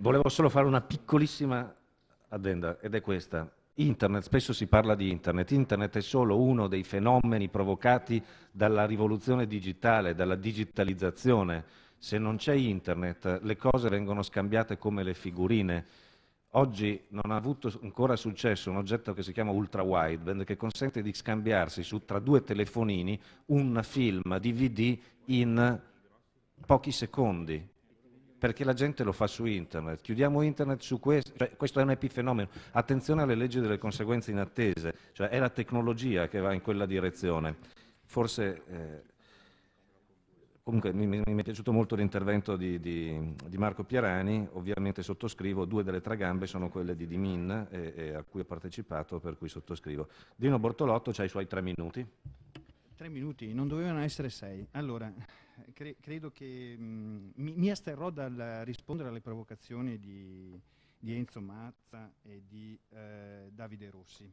volevo solo fare una piccolissima addenda ed è questa. Internet, spesso si parla di Internet, Internet è solo uno dei fenomeni provocati dalla rivoluzione digitale, dalla digitalizzazione. Se non c'è Internet le cose vengono scambiate come le figurine. Oggi non ha avuto ancora successo un oggetto che si chiama ultra wideband che consente di scambiarsi su, tra due telefonini un film DVD in pochi secondi perché la gente lo fa su internet. Chiudiamo internet su questo, cioè, questo è un epifenomeno. Attenzione alle leggi delle conseguenze inattese, cioè è la tecnologia che va in quella direzione. Forse, eh, comunque mi, mi, è piaciuto molto l'intervento di, di, di, Marco Pierani, ovviamente sottoscrivo, due delle tre gambe sono quelle di Dimin e, e a cui ho partecipato, per cui sottoscrivo. Dino Bortolotto ha i suoi tre minuti. Tre minuti, non dovevano essere sei. Allora, cre credo che mh, mm, mi, mi, asterrò dal rispondere alle provocazioni di, di Enzo Mazza e di eh, Davide Rossi.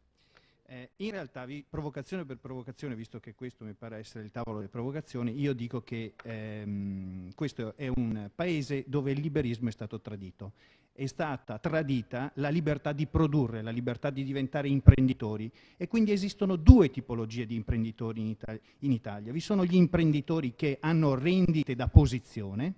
Eh, in realtà, vi, provocazione per provocazione, visto che questo mi pare essere il tavolo delle provocazioni, io dico che ehm, questo è un paese dove il liberismo è stato tradito è stata tradita la libertà di produrre, la libertà di diventare imprenditori e quindi esistono due tipologie di imprenditori in, Ita in Italia. Vi sono gli imprenditori che hanno rendite da posizione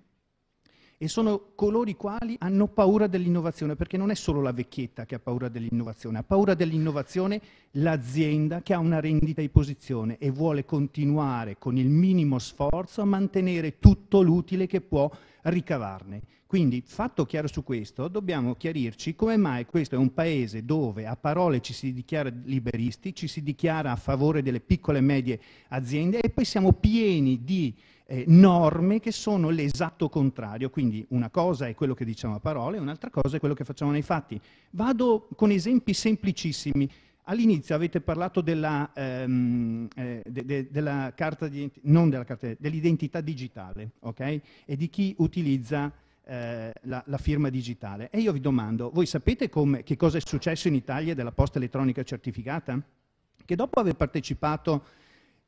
e sono coloro i quali hanno paura dell'innovazione, perché non è solo la vecchietta che ha paura dell'innovazione, ha paura dell'innovazione l'azienda che ha una rendita di posizione e vuole continuare con il minimo sforzo a mantenere tutto l'utile che può ricavarne. Quindi, fatto chiaro su questo, dobbiamo chiarirci come mai questo è un paese dove a parole ci si dichiara liberisti, ci si dichiara a favore delle piccole e medie aziende e poi siamo pieni di eh, norme che sono l'esatto contrario, quindi una cosa è quello che diciamo a parole, un'altra cosa è quello che facciamo nei fatti. Vado con esempi semplicissimi. All'inizio avete parlato della, ehm, eh, de, de, della carta di, non della carta, dell'identità digitale, okay? E di chi utilizza eh, la, la, firma digitale. E io vi domando, voi sapete come, che cosa è successo in Italia della posta elettronica certificata? Che dopo aver partecipato,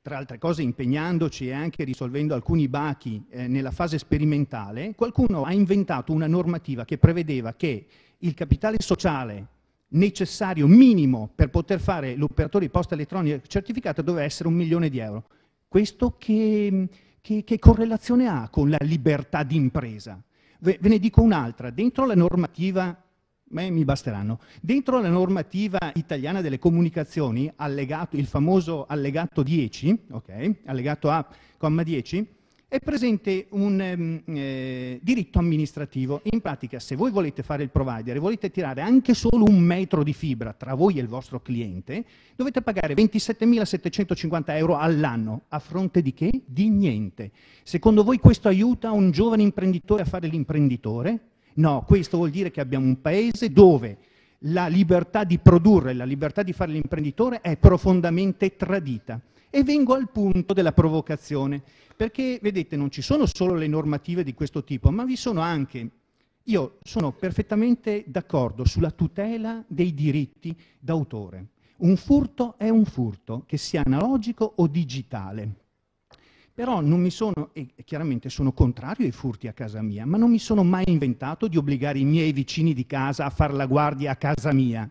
tra altre cose impegnandoci e anche risolvendo alcuni bachi eh, nella fase sperimentale, qualcuno ha inventato una normativa che prevedeva che il capitale sociale necessario minimo per poter fare l'operatore di posta elettronica certificata doveva essere un milione di euro. Questo che, che, che correlazione ha con la libertà d'impresa? Ve, ve ne dico un'altra, dentro la normativa Beh, mi basteranno. Dentro la normativa italiana delle comunicazioni, allegato, il famoso allegato 10, ok? Allegato A, comma 10, è presente un ehm, eh, diritto amministrativo. In pratica, se voi volete fare il provider e volete tirare anche solo un metro di fibra tra voi e il vostro cliente, dovete pagare 27.750 euro all'anno. A fronte di che? Di niente. Secondo voi questo aiuta un giovane imprenditore a fare l'imprenditore? No, questo vuol dire che abbiamo un paese dove la libertà di produrre, la libertà di fare l'imprenditore è profondamente tradita. E vengo al punto della provocazione, perché vedete non ci sono solo le normative di questo tipo, ma vi sono anche, io sono perfettamente d'accordo sulla tutela dei diritti d'autore. Un furto è un furto, che sia analogico o digitale. Però non mi sono, e chiaramente sono contrario ai furti a casa mia, ma non mi sono mai inventato di obbligare i miei vicini di casa a far la guardia a casa mia.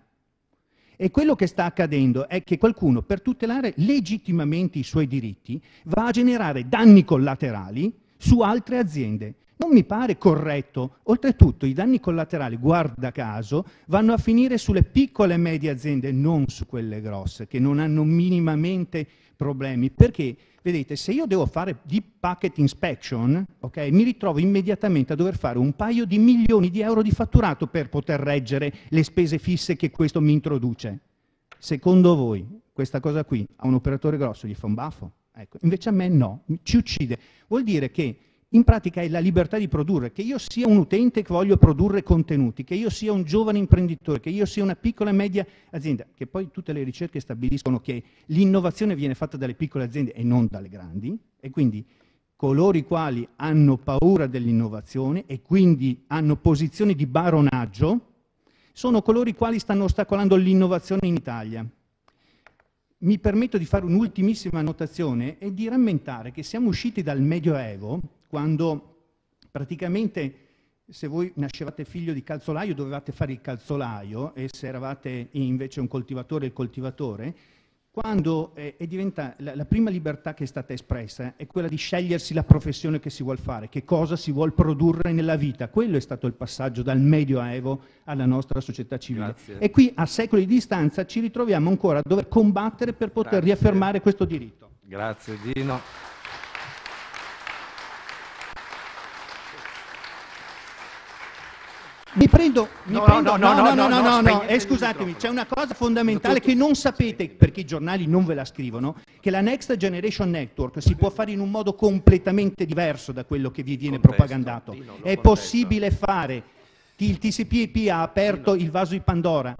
E quello che sta accadendo è che qualcuno, per tutelare legittimamente i suoi diritti, va a generare danni collaterali su altre aziende. Non mi pare corretto. Oltretutto i danni collaterali, guarda caso, vanno a finire sulle piccole e medie aziende, non su quelle grosse, che non hanno minimamente problemi. Perché, vedete, se io devo fare deep packet inspection, okay, mi ritrovo immediatamente a dover fare un paio di milioni di euro di fatturato per poter reggere le spese fisse che questo mi introduce. Secondo voi questa cosa qui a un operatore grosso gli fa un baffo? Ecco, invece a me no, ci uccide. Vuol dire che in pratica è la libertà di produrre, che io sia un utente che voglio produrre contenuti, che io sia un giovane imprenditore, che io sia una piccola e media azienda, che poi tutte le ricerche stabiliscono che l'innovazione viene fatta dalle piccole aziende e non dalle grandi, e quindi coloro i quali hanno paura dell'innovazione e quindi hanno posizioni di baronaggio, sono coloro i quali stanno ostacolando l'innovazione in Italia. Mi permetto di fare un'ultimissima annotazione e di rammentare che siamo usciti dal Medioevo, quando praticamente se voi nascevate figlio di calzolaio dovevate fare il calzolaio e se eravate invece un coltivatore il coltivatore, quando eh, diventa, la, la, prima libertà che è stata espressa è quella di scegliersi la professione che si vuole fare, che cosa si vuole produrre nella vita. Quello è stato il passaggio dal Medioevo alla nostra società civile. Grazie. E qui a secoli di distanza ci ritroviamo ancora a dover combattere per poter Grazie. riaffermare questo diritto. Grazie Gino. Mi prendo, mi no, prendo, no, no, no, no, no, no, no, no, no. Eh, scusatemi, c'è una cosa fondamentale che non sapete, perché i giornali non ve la scrivono, che la Next Generation Network si può fare in un modo completamente diverso da quello che vi viene contesto, propagandato. È contesto. possibile fare, il TCP IP ha aperto il vaso di Pandora,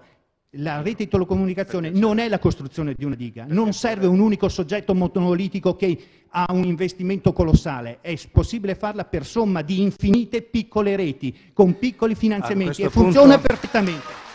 la rete di telecomunicazione non è la costruzione di una diga, non serve un unico soggetto monolitico che ha un investimento colossale, è possibile farla per somma di infinite piccole reti, con piccoli finanziamenti e funziona punto... perfettamente.